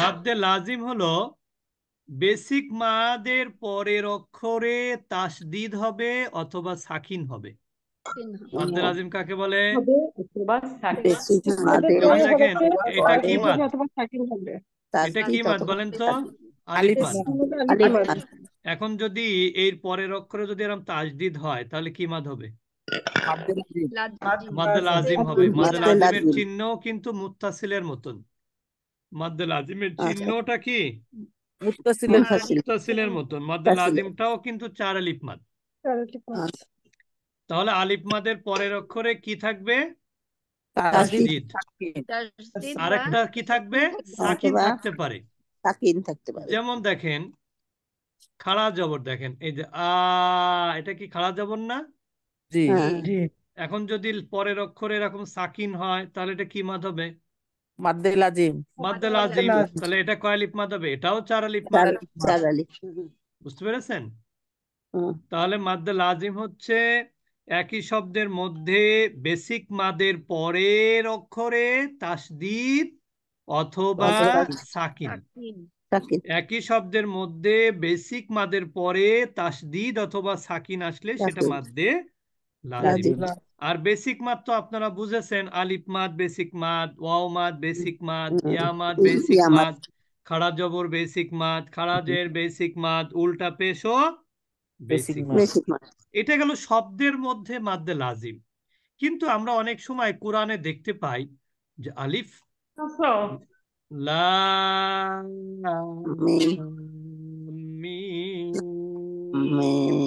মাদ্দে লাজিম হলো বেসিক মাদের পরের অক্ষরে তাসদিদ হবে অথবা সাকিন হবে মাদ্দে লাজিম কাকে বলে এটা কি মাদ এটা কি মাদ বলেন তো এখন যদি এর পরের অক্ষরে যদি এরকম তাসদিদ হয় তাহলে কি মাদ হবে আজিমের চিহ্ন কিন্তু মুত্তাসিলের মতন মাদ্দাল আজিমের আচ্ছা। চিহ্নটা কি মুত্তাসিলের হ্যাঁ, মতন মাদ্দাল আজিমটাও কিন্তু চার আলিফ আচ্ছা। তাহলে আলিফ পরের অক্ষরে কি থাকবে তাসদিদ আরেকটা কি থাকবে সাকিন থাকতে পারে যেমন দেখেন খাড়া জবর দেখেন এই যে আহ এটা কি খাড়া জবর না জি হ্যাঁ। জি এখন যদি পরের অক্ষরে এরকম সাকিন হয় তাহলে এটা কি মাদ হবে তাহলে এটা কয় লিপ মাদ হবে এটাও চার লিপ মাদ বুঝতে পেরেছেন তাহলে মাদ্দেল লাজিম হচ্ছে একই শব্দের মধ্যে বেসিক মাদের পরের অক্ষরে তাসদিদ অথবা সাকিন একই শব্দের মধ্যে বেসিক মাদের পরে তাসদিদ অথবা সাকিন আসলে সেটা মাদ্দে আর বেসিক মাত তো আপনারা বুঝেছেন আলিফ মাত বেসিক মাত ওয়াও মাত বেসিক মাত ইয়া মাত বেসিক মাত খাড়া জবর বেসিক মাত খাড়া জের বেসিক মাত উল্টা পেশো বেসিক মাত এটা গেল শব্দের মধ্যে মাদ্দে লাজিম কিন্তু আমরা অনেক সময় কোরআনে দেখতে পাই যে আলিফ লা মি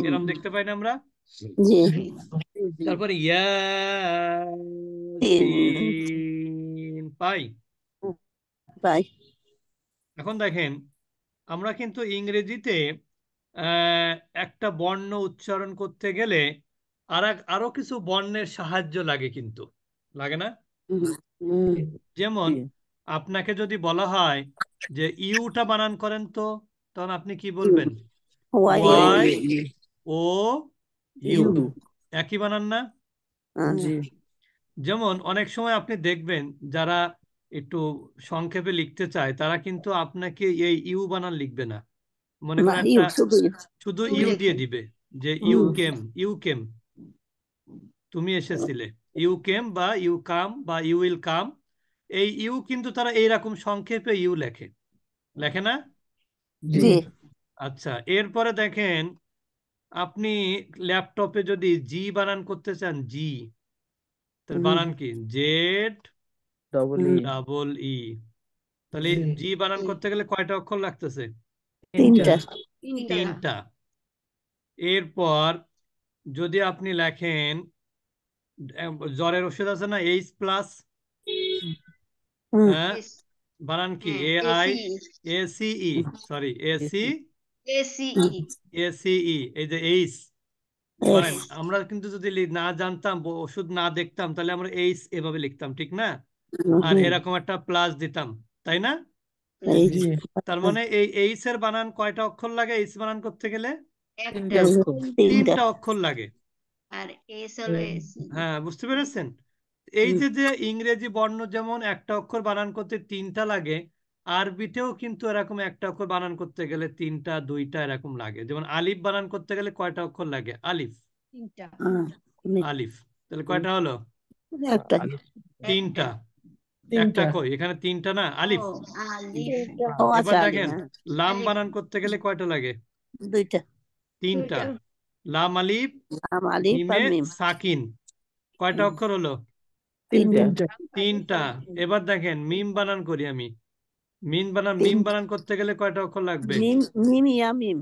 এরকম দেখতে পাই না আমরা তারপরে পাই পাই এখন দেখেন আমরা কিন্তু ইংরেজিতে একটা বর্ণ উচ্চারণ করতে গেলে আর আরো কিছু বর্ণের সাহায্য লাগে কিন্তু লাগে না যেমন আপনাকে যদি বলা হয় যে ইউটা বানান করেন তো তখন আপনি কি বলবেন ওয়াই ও ইউ একই বানান না যেমন অনেক সময় আপনি দেখবেন যারা একটু সংক্ষেপে লিখতে চায় তারা কিন্তু আপনাকে এই ইউ বানান লিখবে না মনে করেন শুধু ইউ দিয়ে দিবে যে ইউ কেম ইউ কেম তুমি এসেছিলে ইউ কেম বা ইউ কাম বা ইউ উইল কাম এই ইউ কিন্তু তারা এইরকম সংক্ষেপে ইউ লেখে লেখে না আচ্ছা এরপরে দেখেন আপনি ল্যাপটপে যদি জি বানান করতে চান জি তাহলে বানান কি জেড ডাবল ই তাহলে জি বানান করতে গেলে কয়টা অক্ষর লাগতেছে তিনটা এরপর যদি আপনি লেখেন জ্বরের ওষুধ আছে না এইচ প্লাস হ্যাঁ বানান কি A I A C E sorry A C A C E A C E এই যে এইস মানে আমরা কিন্তু যদি না জানতাম ওষুধ না দেখতাম তাহলে আমরা এইচ এভাবে লিখতাম ঠিক না আর এরকম একটা প্লাস দিতাম তাই না তার মানে এই এইচ এর বানান কয়টা অক্ষর লাগে এইচ বানান করতে গেলে তিনটা অক্ষর লাগে আর হ্যাঁ বুঝতে পেরেছেন এই যে যে ইংরেজি বর্ণ যেমন একটা অক্ষর বানান করতে তিনটা লাগে আরবিতেও কিন্তু এরকম একটা অক্ষর বানান করতে গেলে তিনটা দুইটা এরকম লাগে যেমন আলিফ বানান করতে গেলে কয়টা অক্ষর লাগে আলিফ আলিফ তাহলে কয়টা হলো তিনটা একটা কই এখানে তিনটা না আলিফ আচ্ছা, দেখেন লাম বানান করতে গেলে কয়টা লাগে দুইটা তিনটা লাম আলিফ সাকিন কয়টা অক্ষর হলো তিনটা এবার দেখেন মিম বানান করি আমি মিন বানান মিম বানান করতে গেলে কয়টা অক্ষর লাগবে মিম ইয়া মিম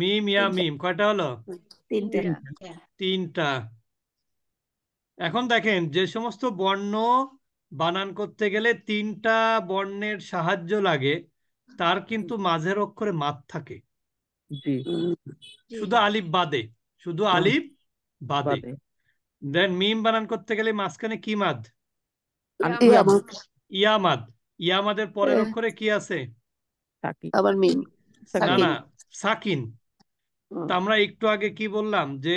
মিম ইয়া মিম কয়টা হলো তিনটা তিনটা এখন দেখেন যে সমস্ত বর্ণ বানান করতে গেলে তিনটা বর্ণের সাহায্য লাগে তার কিন্তু মাঝের অক্ষরে মাত থাকে শুধু আলিফ বাদে শুধু আলিফ বাদে দেন মিম বানান করতে গেলে মাঝখানে কি মাদ ইয়ামাদ ইয়া আমাদের পরের হ্যাঁ। অক্ষরে কি আছে সাকিন তা আমরা একটু আগে কি বললাম যে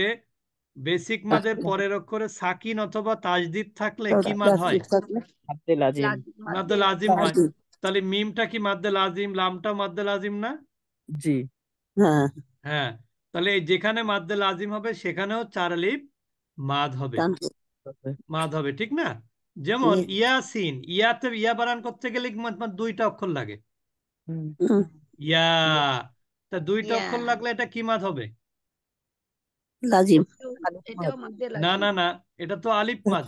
বেসিক মাদের আচ্ছা। পরের অক্ষরে সাকিন অথবা তাজদিদ থাকলে কি মাদ হয় হয় তাহলে মিমটা কি মাদ্দে লাজিম লামটা মাদ্দে লাজিম না জি হ্যাঁ, হ্যাঁ তাহলে যেখানে মাদ্দে লাজিম হবে সেখানেও চার লিপ মাদ হবে মাদ হবে ঠিক না যেমন ইয়াসিন ইয়াতে ইয়া বানান করতে গেলে দুইটা অক্ষর লাগে ইয়া তা দুইটা অক্ষর লাগলে এটা কি মাছ হবে না না না এটা তো আলিফ মাদ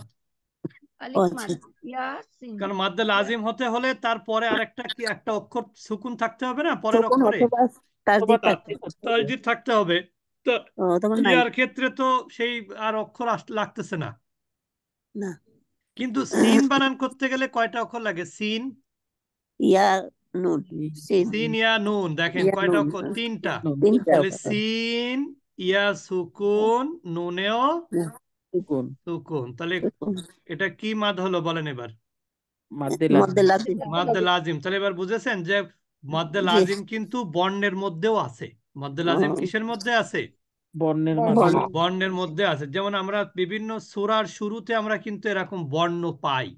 আচ্ছা। কারণ মাদ্দে লাজিম হতে হলে তারপরে আরেকটা কি একটা অক্ষর সুকুন থাকতে হবে না পরের অক্ষরে তাসদির থাকতে হবে তো ইয়ার ক্ষেত্রে তো সেই আর অক্ষর লাগতেছে না না কিন্তু সিন বানান করতে গেলে কয়টা অক্ষর লাগে সিন ইয়া নুন সিন ইয়া নুন দেখেন কয়টা অক্ষর তিনটা তাহলে সিন ইয়া সুকুন নুনেও সুকুন সুকুন তাহলে এটা কি মাদ হলো বলেন এবার মাদ্দে লাজিম তাহলে এবার বুঝেছেন যে মাদ্দে লাজিম কিন্তু বর্ণের মধ্যেও আছে মাদ্দে লাজিম কিসের মধ্যে আছে বর্ণের বর্ণের মধ্যে আছে যেমন আমরা বিভিন্ন সুরার শুরুতে আমরা কিন্তু এরকম বর্ণ পাই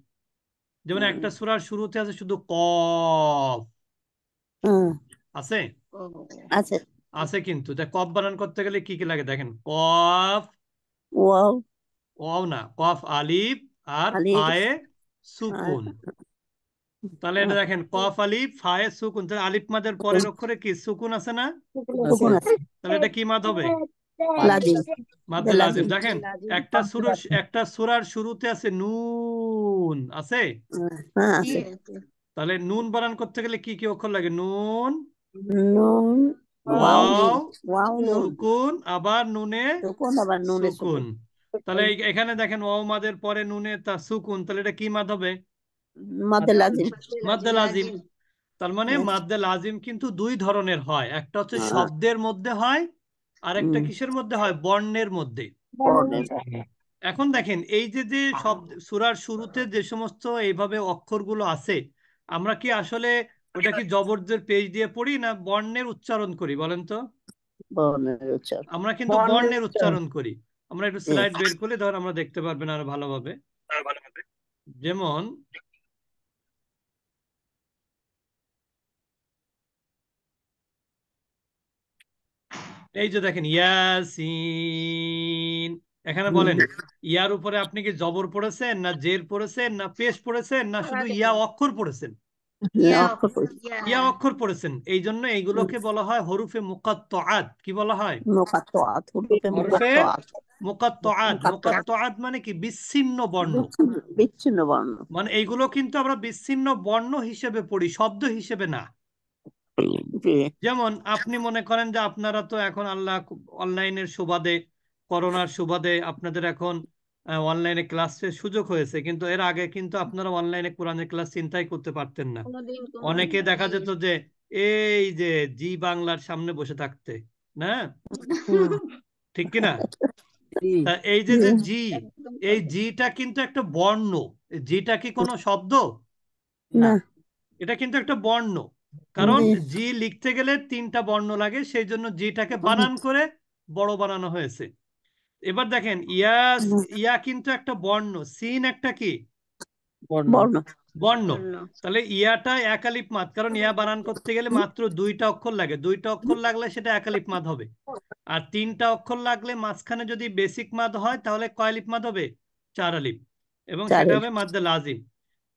যেমন একটা সুরার শুরুতে আছে শুধু কফ আছে আছে আছে কিন্তু কফ বানান করতে গেলে কি কি লাগে দেখেন কফ না কফ আলিফ আর আয়ে সুকুন আচ্ছা। তাহলে এটা হ্যাঁ। দেখেন কফ আলিফ ফায়ে সুকুন তাহলে আলিফ মাদের পরের অক্ষরে কি সুকুন আছে না তাহলে এটা কি মাদ হবে দেখেন একটা সুরার একটা সুরার শুরুতে আছে নুন আছে হ্যাঁ, তাহলে নুন বানান করতে গেলে কি কি অক্ষর লাগে নুন নুন আবার নুনে আবার নুনে সুকুন তাহলে এখানে দেখেন ও মাদের পরে নুনে তা সুকুন তাহলে এটা কি মাদ হবে মাদ্দে লাজিম মাদ্দে লাজিম তার মানে হ্যাঁ। মাদ্দে আজিম কিন্তু দুই ধরনের হয় একটা হচ্ছে হ্যাঁ। শব্দের মধ্যে হয় আর একটা কিসের মধ্যে হয় বর্ণের মধ্যে এখন দেখেন এই যে যে সব সুরার শুরুতে যে সমস্ত এইভাবে অক্ষরগুলো আছে আমরা কি আসলে ওটা কি জবরদের পেজ দিয়ে পড়ি না বর্ণের উচ্চারণ করি বলেন তো আমরা কিন্তু বর্ণের উচ্চারণ করি আমরা একটু স্লাইড বের করলে ধর আমরা দেখতে পারবেন আরো ভালোভাবে যেমন এই যে দেখেন ইয়াসিন এখানে বলেন ইয়ার উপরে আপনি কি জবর পড়েছেন না জের পড়েছেন না পেশ পড়েছেন না শুধু ইয়া অক্ষর পড়েছেন ইয়া অক্ষর পড়েছেন এই জন্য এইগুলোকে বলা হয় হরুফে মুকাত্তাআত কি বলা হয় মুকাত্তাআত হরুফে মুকাত্তাআত মানে বিচ্ছিন্ন বর্ণ মানে এইগুলো কিন্তু আমরা বিচ্ছিন্ন বর্ণ হিসেবে পড়ি শব্দ হিসেবে না যেমন আপনি মনে করেন যে আপনারা তো এখন আল্লাহ অনলাইনের সুবাদে করোনার সুবাদে আপনাদের এখন অনলাইনে ক্লাসের সুযোগ হয়েছে কিন্তু এর আগে কিন্তু আপনারা অনলাইনে কোরআনের ক্লাস চিন্তাই করতে পারতেন না অনেকে দেখা যেত যে এই যে জি বাংলার সামনে বসে থাকতে না ঠিক কিনা এই যে যে জি এই জিটা কিন্তু একটা বর্ণ জিটা কি কোনো শব্দ না এটা কিন্তু একটা বর্ণ কারণ জি লিখতে গেলে তিনটা বর্ণ লাগে সেই জন্য জিটাকে বানান করে বড় বানানো হয়েছে এবার দেখেন ইয়া ইয়া কিন্তু একটা বর্ণ সিন একটা কি বর্ণ বর্ণ তাহলে ইয়াটা একালিপ মাত কারণ ইয়া বানান করতে গেলে মাত্র দুইটা অক্ষর লাগে দুইটা অক্ষর লাগলে সেটা একালিপ মাত হবে আর তিনটা অক্ষর লাগলে মাঝখানে যদি বেসিক মাদ হয় তাহলে কয়ালিপ মাদ হবে চার আলিপ এবং সেটা হবে মাদ্দা লাজিম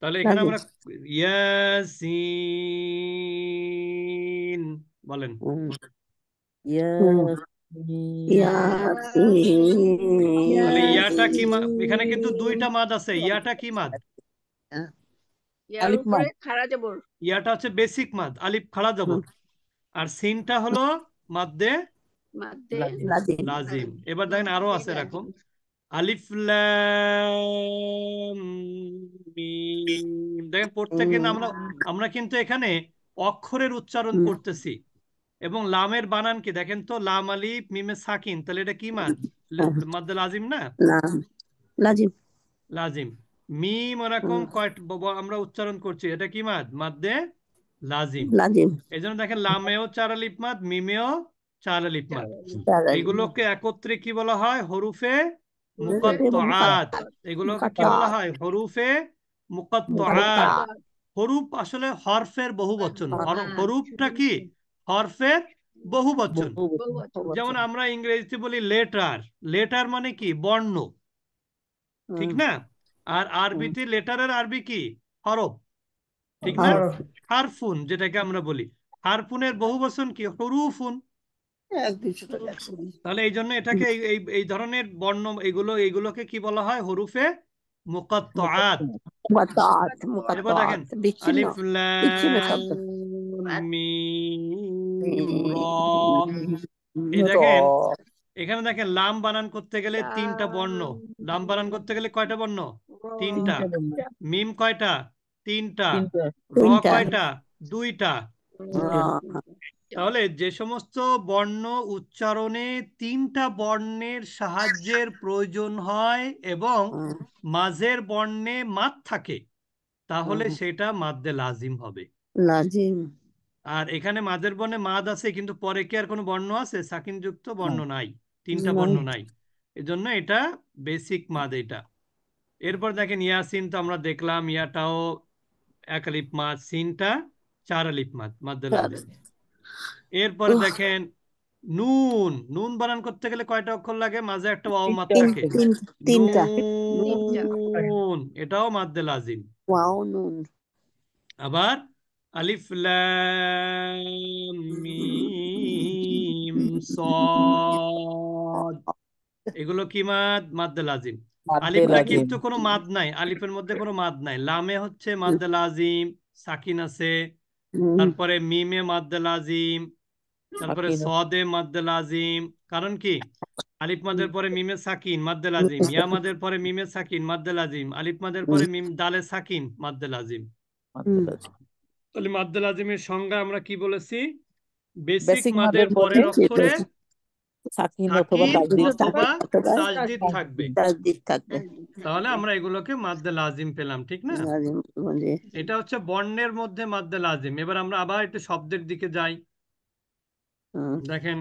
তাহলে এখানে আমরা ইয়াসিন বলেন ইয়াটা কি এখানে কিন্তু দুইটা মাদ আছে ইয়াটা কি মাদ ইয়াটা হচ্ছে বেসিক মাদ আলিফ খাড়া জবর আর সিনটা হলো মাদ্দে লাজিম এবার দেখেন আরো আছে এরকম মিম দেখেন প্রত্যেকের আমরা আমরা কিন্তু এখানে অক্ষরের উচ্চারণ করতেছি এবং লামের বানান কি দেখেন তো লাম আলিফ মিমে সাকিন তাহলে এটা কি মান হ্যাঁ। মাদ্দাল না লাজিম লাজিম মিম ওরকম কয়েক আমরা উচ্চারণ করছি এটা কি মাদ মাদ্দে লাজিম লাজিম এই জন্য দেখেন লামেও চার আলিপ মাদ মিমেও চার আলিফ মাদ এগুলোকে একত্রে কি বলা হয় হরুফে মুকত্তাআত এগুলোকে কি বলা হয় হরুফে মুকত্তাআত হরুপ আসলে হরফের বহু বচন হরুপটা কি হরফের বহু বচন যেমন আমরা ইংরেজিতে বলি লেটার লেটার মানে কি বর্ণ ঠিক না আর আরবিতে লেটারের আরবি কি হরফ ঠিক না হারফুন যেটাকে আমরা বলি হারফুনের বহু বচন কি হরুফুন হ্যাঁ, তাহলে এই জন্য এটাকে এই এই ধরনের বর্ণ এগুলো এগুলোকে কি বলা হয় হরুফে র এখানে দেখেন লাম বানান করতে গেলে তিনটা বর্ণ লাম বানান করতে গেলে কয়টা বর্ণ তিনটা মিম কয়টা তিনটা র কয়টা দুইটা তাহলে যে সমস্ত বর্ণ উচ্চারণে তিনটা বর্ণের সাহায্যের প্রয়োজন হয় এবং মাঝের বর্ণে মাত থাকে তাহলে সেটা মাদ্দে লাজিম হবে লাজিম আর এখানে মাঝের বর্ণে মাদ আছে কিন্তু পরে কি আর কোনো বর্ণ আছে সাকিন যুক্ত বর্ণ নাই তিনটা বর্ণ নাই এজন্য এটা বেসিক মাদ এটা এরপর দেখেন ইয়াসিন তো আমরা দেখলাম ইয়াটাও এক আলিপ মাদ সিনটা চার আলিপ মাদ মাদ্দে লাজিম এরপরে দেখেন নুন নুন বানান করতে গেলে কয়টা অক্ষর লাগে মাঝে একটা ওয়াও মাত থাকে তিনটা নুন এটাও মাদ্দে লাজিম ওয়াও নুন আবার আলিফ লাম মিম সদ এগুলো কি মাদ মাদ্দে লাজিম আলিফে কিন্তু কোনো মাদ নাই আলিফের মধ্যে কোনো মাদ নাই লামে হচ্ছে মাদ্দে লাজিম সাকিন আছে তারপরে মিমে মাদ্দে লাজিম তারপরে সদে মাদ্দেল আজিম কারণ কি আলিফ মাদের পরে মিমে সাকিন মাদ্দেল আজিম ইয়া মাদের পরে মিমে সাকিন মাদ্দেল আজিম আলিফ মাদের পরে মিম দালে সাকিন মাদ্দেল আজিম তাহলে মাদ্দেল আজিমের সংজ্ঞা আমরা কি বলেছি বেসিক মাদের পরের অক্ষরে থাকবে তাহলে আমরা এগুলোকে মাদ্দে আজিম পেলাম ঠিক না এটা হচ্ছে বর্ণের মধ্যে মাদ্দে আজিম এবার আমরা আবার একটু শব্দের দিকে যাই হ্যাঁ। দেখেন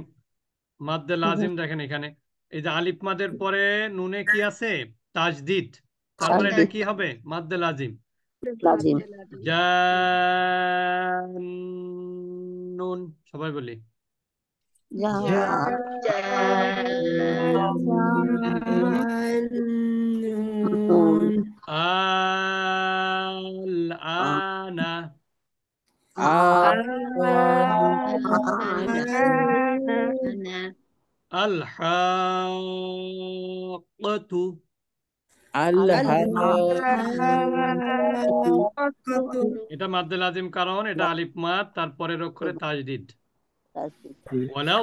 মাদ্দে লাজিম দেখেন এখানে এই যে আলিফ মাদের পরে নুনে কি আছে তাজদিদ তারপরে এটা কি হবে মাদ্দে লাজিম নুন সবাই বলি আল আনা الحاقة এটা মাদ্দে লাজিম কারণ এটা আলিফ মাত তারপরে রক্ষরে তাজদিদ ওয়ালা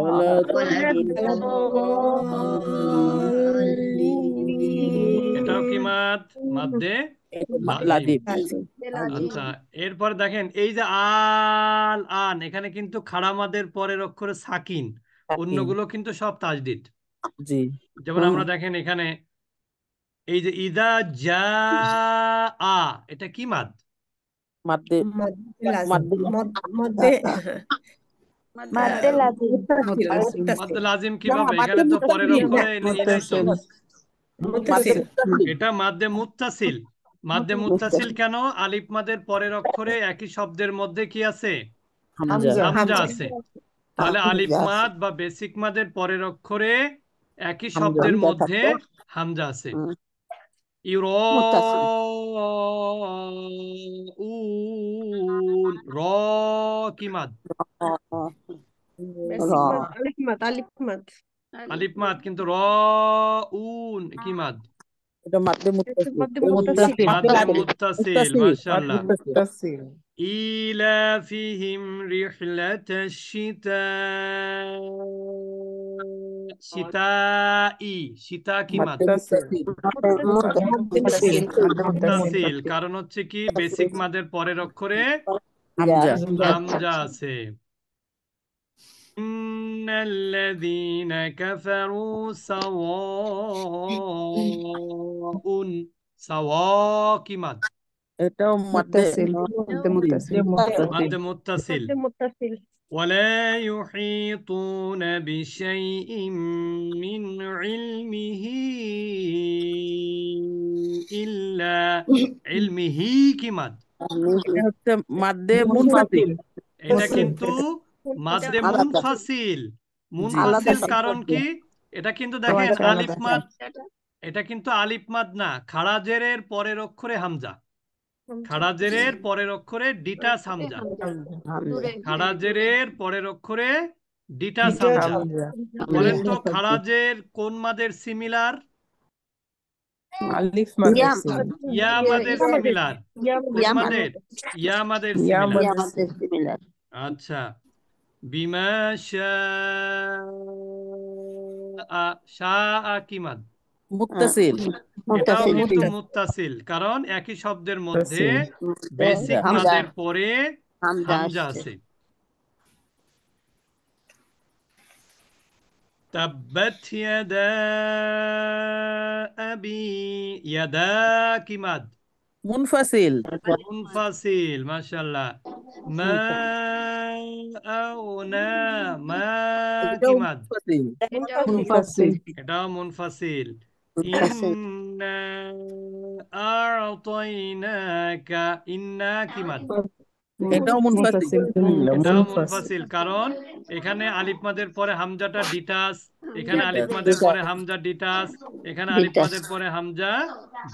ওয়ালা কি মাদ আচ্ছা, এরপর দেখেন এই যে আল আন এখানে কিন্তু খাড়ামাদের পরের অক্ষরে সাকিন অন্যগুলো কিন্তু সব তাজদিদ যেমন আমরা দেখেন এখানে এই যে ইদা জা আ এটা কি মাদ মাদ্দে লাজিম কিভাবে এখানে তো পরের অক্ষরে এটা মাদ্দে মুত্তাসিল মাদ্দে মুত্তাসিল কেন আলিফ মাদের পরের অক্ষরে একই শব্দের মধ্যে কি আছে হামজা আছে তাহলে আলিফ মাদ বা বেসিক মাদের পরের অক্ষরে একই শব্দের মধ্যে হামজা আছে র কি মাদ আলিফ মাদ আলিফ মাদ কিন্তু র উন কি মাদ এটা মাদ্দে মুত্তাসিল মাশাআল্লাহ ইলাফিহিম রিহলাতাশ শীতা ই শীতা কি মাদ কারণ হচ্ছে কি বেসিক মাদের পরের অক্ষরে হামজা আছে إن الذين كفروا سواء سواكما এটাও متصل متصل متصل ولا يحيطون بشيء من علمه إلا علمه كما مادة মাদ্দে إذا এটা মাজরে মুনফাসিল মুনফাসিল কারণ কি এটা কিন্তু দেখেন আলিফ মাদ এটা কিন্তু আলিফ মাদ না খাড়া পরের অক্ষরে হামজা খাড়া পরের অক্ষরে ডিটাস হামজা খাড়া পরের অক্ষরে ডিটাস হামজা বলেন তো খারাজের কোন মাদের সিমিলার আলিফ সিমিলার কোন মাদের সিমিলার আচ্ছা بما شاء شاء কি কারণ একই শব্দের মধ্যে বেসিক পরে হামজা আছে تبت يدا أبي يدا كماد মুনফাসিল মুনফাসিল মাশাআল্লাহ মা আউনা মা কিমাদ মুনফাসিল এটা মুনফাসিল ইন্না আ'তাইনাকা ইন্না কিমাদ এটাও মুনফাসিল কারণ এখানে আলিফ পরে হামজাটা ডিটাস এখানে আলিফ পরে হামজা ডিটাস এখানে আলিফ পরে হামজা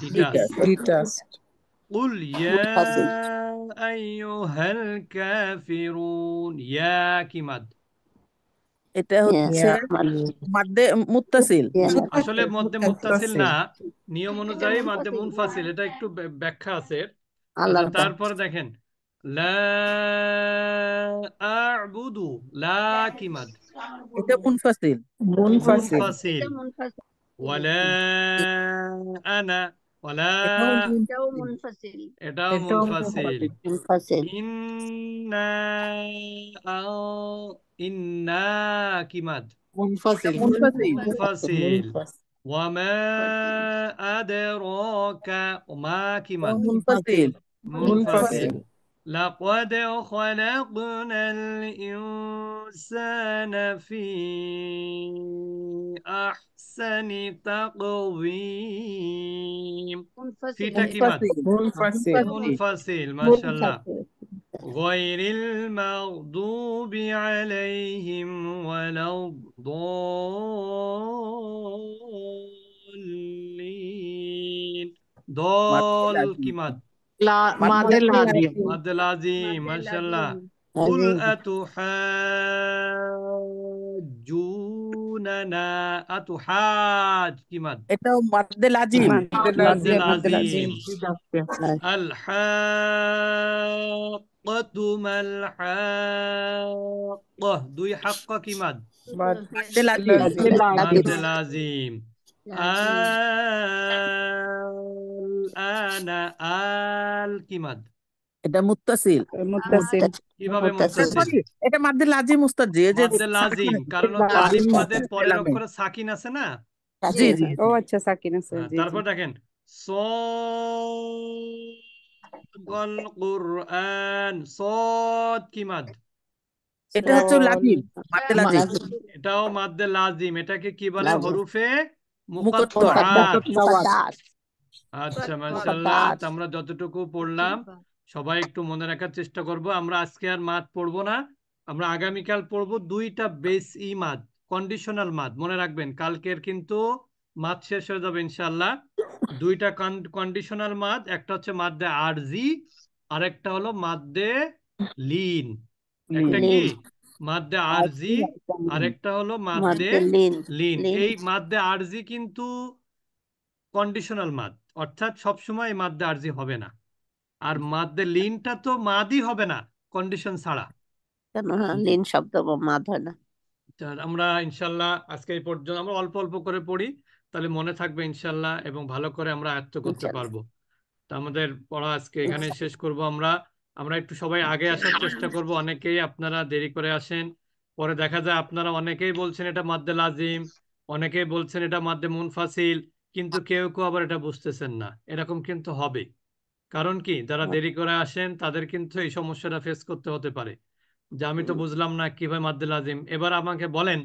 ডিটাস ডিটাস قل يا أيها الكافرون يا كمد এটা হচ্ছে মাদ্দে মুত্তাসিল আসলে মধ্যে মুত্তাসিল না নিয়ম অনুযায়ী মাদ্দে মুনফাসিল এটা একটু ব্যাখ্যা আছে আচ্ছা, তারপর দেখেন লা আ'বুদু লা কিমাদ এটা মুনফাসিল মুনফাসিল ওয়ালা আনা ولا এটাও মুনফাসিল منفصل منفصل وما أدراك وما كمد منفصل منفصل لقد خلقنا الإنسان في أحسن أحسن تقويم في تكلمات منفصل منفصل ما شاء الله غير المغضوب عليهم ولا الضالين ضال كلمات لا ماد العظيم ماد العظيم ما شاء الله قل أتحاجون دوننا أتحاج كمان إنه مد العظيم مد العظيم الحاقة ما الحاقة دوي حقة كمان مد العظيم الآن آل كمان এটা মুত্তাসিল এটা মাদ্দে যে পরের অক্ষরে সাকিন আছে না জি জি ও আচ্ছা সাকিন আছে হ্যাঁ, জি তারপর দেখেন কুরআন কি মাদ এটা হচ্ছে লাজিম মাদ্দে লাজিম এটাও মাদ্দে লাজিম এটাকে কি বলে হরুফে আচ্ছা মাশাআল্লাহ আমরা যতটুকু পড়লাম আচ্ছা। সবাই একটু মনে রাখার চেষ্টা করব আমরা আজকে আর মাদ পড়বো না আমরা আগামীকাল পড়ব দুইটা বেস ই মাদ কন্ডিশনাল মাদ মনে রাখবেন কালকের কিন্তু মাদ শেষ হয়ে যাবে ইনশাল্লাহ দুইটা কন্ডিশনাল মাদ একটা হচ্ছে মাদ্দে আরজি আর একটা হলো মাদ্দে লিন একটা কি মাদ্দে আরজি আর একটা হলো দে লিন এই মাদ্দে আরজি কিন্তু কন্ডিশনাল মাদ অর্থাৎ সবসময় এই মাদ্দে আরজি হবে না আর মাদে লিনটা তো মাদই হবে না কন্ডিশন ছাড়া লিন হ্যাঁ, শব্দ মাদ হয় না আচ্ছা, আমরা ইনশাল্লাহ আজকে এই পর্যন্ত আমরা অল্প অল্প করে পড়ি তাহলে মনে থাকবে ইনশাল্লাহ এবং ভালো করে আমরা আয়ত্ত করতে পারবো তো আমাদের পড়া আজকে এখানে শেষ করব আমরা আমরা একটু সবাই আগে আসার চেষ্টা করব অনেকেই আপনারা দেরি করে আসেন পরে দেখা যায় আপনারা অনেকেই বলছেন এটা মাদ্দে লাজিম অনেকেই বলছেন এটা মাদ্দে মুনফাসিল কিন্তু কেউ কেউ আবার এটা বুঝতেছেন না এরকম কিন্তু হবে কারণ কি যারা হ্যাঁ। দেরি করে আসেন তাদের কিন্তু এই সমস্যাটা ফেস করতে হতে পারে যে আমি তো বুঝলাম না কিভাবে মাদ্দুল আজিম এবার আমাকে বলেন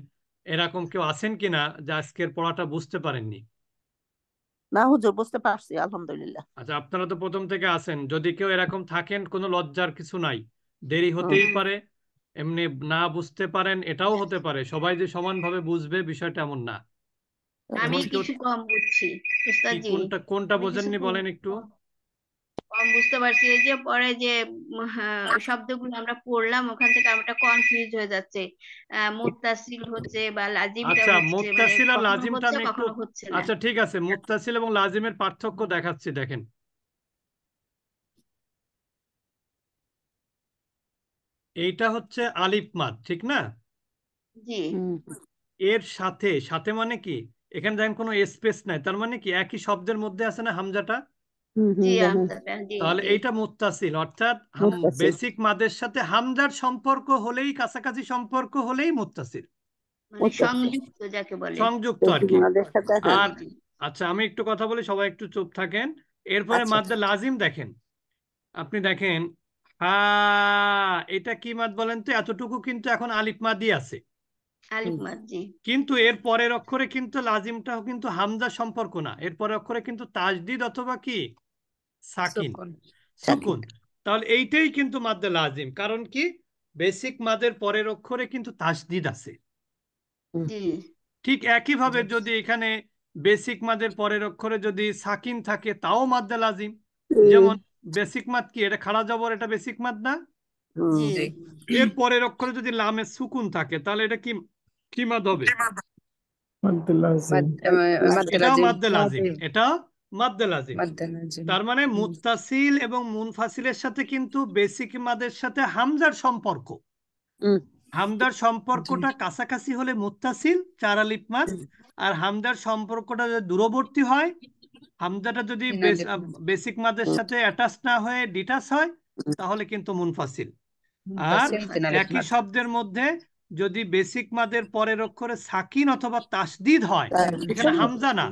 এরকম কেউ আছেন কিনা যে আজকের পড়াটা বুঝতে পারেননি না হুজুর বুঝতে পারছি আলহামদুলিল্লাহ আচ্ছা আপনারা তো প্রথম থেকে আছেন যদি কেউ এরকম থাকেন কোনো লজ্জার কিছু নাই দেরি হতেই পারে এমনি না বুঝতে পারেন এটাও হতে পারে সবাই যে সমানভাবে বুঝবে বিষয়টা এমন না আমি কিছু কম বুঝছি কোনটা কোনটা বোঝেননি বলেন একটু বুঝতে পারছি ওই যে পরে যে শব্দগুলো আমরা পড়লাম ওখান থেকে আমরা কনফিউজ হয়ে যাচ্ছে মুত্তাসিল হচ্ছে বা লাজিমটা আচ্ছা মানে মুত্তাসিল আর লাজিমটা আমি একটু আচ্ছা ঠিক আছে মুত্তাসিল এবং লাজিমের পার্থক্য দেখাচ্ছি দেখেন এইটা হচ্ছে আলিফ মাদ ঠিক না জি এর সাথে সাথে মানে কি এখানে দেখেন কোনো স্পেস নাই তার মানে কি একই শব্দের মধ্যে আছে না হামজাটা তাহলে এইটা মুত্তাসিল অর্থাৎ বেসিক মাদের সাথে হামদার সম্পর্ক হলেই কাছাকাছি সম্পর্ক হলেই মুত্তাসিল মানে সংযুক্ত আর কি হ্যাঁ। আর আচ্ছা আমি একটু কথা বলি সবাই একটু চুপ থাকেন এরপরে আচ্ছা, মাদ্দা আচ্ছা। লাজিম দেখেন আপনি দেখেন হা এটা কি মাদ বলেন তো এতটুকু কিন্তু এখন আলিফ মাদি আছে কিন্তু এর পরের অক্ষরে কিন্তু লাজিমটাও কিন্তু হামজা সম্পর্ক না এর পরের অক্ষরে কিন্তু তাজদিদ অথবা কি সাকিন সুকুন তাহলে এইটাই কিন্তু মাদ্দে লাজিম কারণ কি বেসিক মাদের পরের অক্ষরে কিন্তু তাসদিদ আছে ঠিক একইভাবে যদি এখানে বেসিক মাদের পরের অক্ষরে যদি সাকিন থাকে তাও মাদ্দে লাজিম যেমন বেসিক মাদ কি এটা খাড়া জবর এটা বেসিক মাদ না এর পরের অক্ষরে যদি লামে সুকুন থাকে তাহলে এটা কি কি মাদ হবে এটা মাদ্দে লাজিম এটা তার মানে মুত্তাসিল এবং মুনফাসিলের সাথে কিন্তু বেসিক মাদের সাথে হামজার সম্পর্ক হামদার সম্পর্কটা কাছাকাছি হলে মুত্তাসিল চার আলিফ মাদ আর হামদার সম্পর্কটা যদি দূরবর্তী হয় হামদাটা যদি বেসিক মাদের সাথে অ্যাটাচ না হয়ে ডিটাচ হয় তাহলে কিন্তু মুনফাসিল আর একই শব্দের মধ্যে যদি বেসিক মাদের পরের অক্ষরে সাকিন অথবা তাসদিদ হয় হ্যাঁ, এখানে হামজা না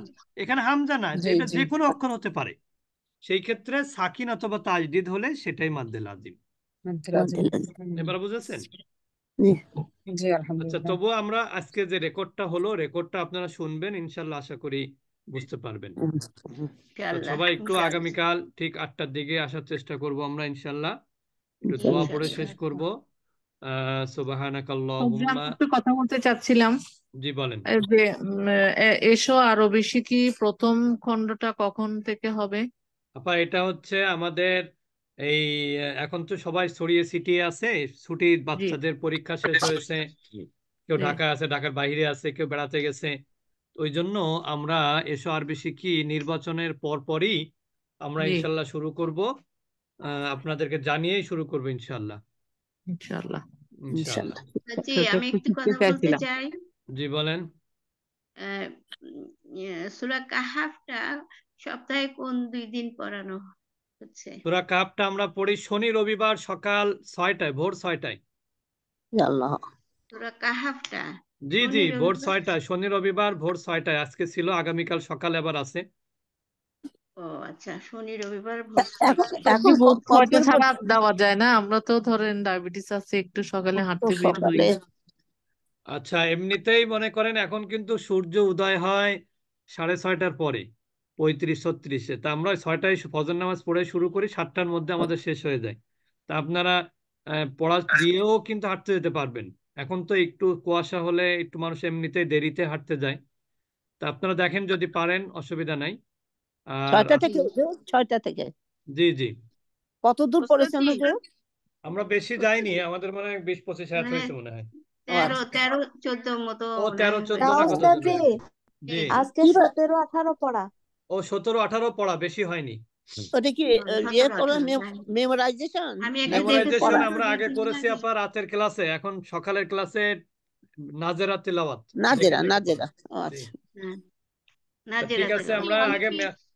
এখানে হামজা না যে কোনো অক্ষর হতে পারে সেই ক্ষেত্রে সাকিন অথবা তাসদিদ হলে সেটাই মাদ্দে লাজিম এবার বুঝেছেন আচ্ছা তবুও আমরা আজকে যে রেকর্ডটা হলো রেকর্ডটা আপনারা শুনবেন ইনশাল্লাহ আশা করি বুঝতে পারবেন আচ্ছা, সবাই একটু আগামীকাল ঠিক আটটার দিকে আসার চেষ্টা করব আমরা ইনশাল্লাহ একটু দোয়া পড়ে শেষ করবো কথা বলতে চাচ্ছিলাম জি বলেন যে এসো আরো বেশি কি প্রথম খণ্ডটা কখন থেকে হবে আপা এটা হচ্ছে আমাদের এই এখন তো সবাই ছড়িয়ে ছিটিয়ে আছে ছুটির বাচ্চাদের পরীক্ষা শেষ হয়েছে কেউ ঢাকায় আছে ঢাকার বাইরে আছে কেউ বেড়াতে গেছে ওই জন্য আমরা এসো আর বেশি কি নির্বাচনের পরপরই আমরা ইনশাল্লাহ শুরু করব আপনাদেরকে জানিয়েই শুরু করবো ইনশাল্লাহ ইনশাআল্লাহ ইনশাআল্লাহ আমি একটু কথা বলতে চাই জি বলেন ইয়ে, সূরা কাহাফটা সপ্তাহে কোন দুই দিন পড়ানো হচ্ছে সূরা কাহাফটা আমরা পড়ি শনি রবিবার সকাল 6টায় ভোর 6টায় সূরা কাহাফটা জি জি ভোর 6টায় শনি রবিবার ভোর 6টায় আজকে ছিল আগামীকাল সকালে আবার আছে ও আচ্ছা শনি রবিবার দেওয়া যায় না আমরা তো ধরেন ডায়াবেটিস আছে একটু সকালে হাঁটতে বের হই আচ্ছা এমনিতেই মনে করেন এখন কিন্তু সূর্য উদয় হয় সাড়ে ছয়টার পরে পঁয়ত্রিশ ছত্রিশে তা আমরা ছয়টায় ফজর নামাজ পড়ে শুরু করি সাতটার মধ্যে আমাদের শেষ হয়ে যায় তা আপনারা পড়া দিয়েও কিন্তু হাঁটতে যেতে পারবেন এখন তো একটু কুয়াশা হলে একটু মানুষ এমনিতেই দেরিতে হাঁটতে যায় তা আপনারা দেখেন যদি পারেন অসুবিধা নাই আমরা বেশি যাইনি আমাদের মনে হয় বিশ পঁচিশ হাজার হয়েছে আচ্ছা। মনে হয় তেরো চোদ্দ মতো তেরো চোদ্দ আঠারো পড়া বেশি হয়নি ইয়ে আমরা আগে করেছি রাতের ক্লাসে এখন সকালের ক্লাসে নাজেরা তিলাওয়াত নাজেরা নাজেরা আচ্ছা ঠিক আছে আমরা আগে